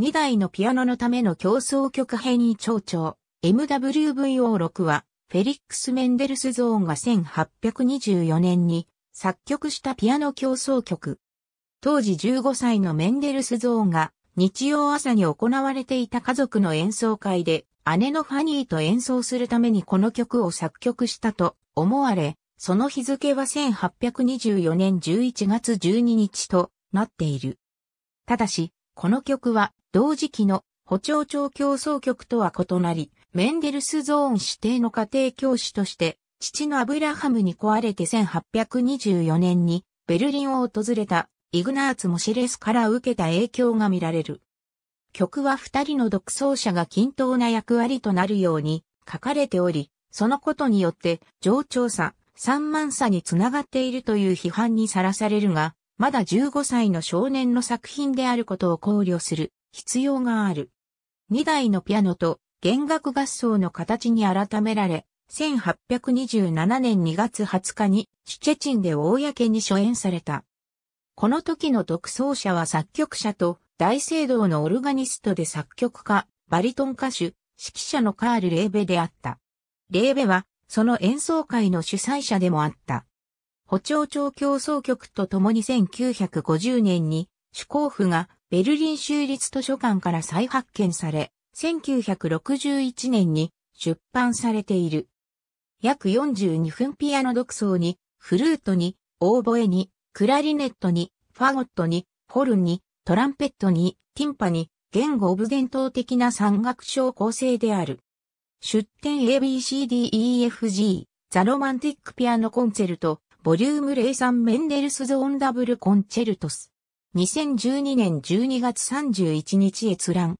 2台のピアノのための競争曲編に長調、MWVO6 は、フェリックス・メンデルスゾーンが1824年に作曲したピアノ競争曲。当時15歳のメンデルスゾーンが日曜朝に行われていた家族の演奏会で姉のファニーと演奏するためにこの曲を作曲したと思われ、その日付は1824年11月12日となっている。ただし、この曲は同時期の補聴調競争曲とは異なり、メンデルスゾーン指定の家庭教師として、父のアブラハムに壊れて1824年にベルリンを訪れたイグナーツ・モシレスから受けた影響が見られる。曲は二人の独奏者が均等な役割となるように書かれており、そのことによって上調さ、三万差につながっているという批判にさらされるが、まだ15歳の少年の作品であることを考慮する必要がある。2台のピアノと弦楽合奏の形に改められ、1827年2月20日にシュチェチンで公に初演された。この時の独奏者は作曲者と大聖堂のオルガニストで作曲家、バリトン歌手、指揮者のカール・レーベであった。レーベはその演奏会の主催者でもあった。補聴調教奏曲と共に1950年に主交府がベルリン州立図書館から再発見され、1961年に出版されている。約42分ピアノ独奏に、フルートに、オーボエに、クラリネットに、ファゴットに、ホルンに、トランペットに、ティンパに、言語オブ伝統的な山岳章構成である。出展 ABCDEFG、ザロマンティックピアノコンチェルト、ボリューム03メンデルスゾーンダブルコンチェルトス。2012年12月31日閲覧。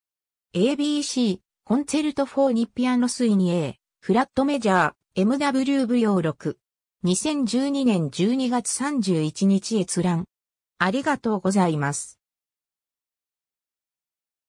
ABC、コンツェルト4にピアノスイニエー、フラットメジャー、MW v o 6。2012年12月31日閲覧。ありがとうございます。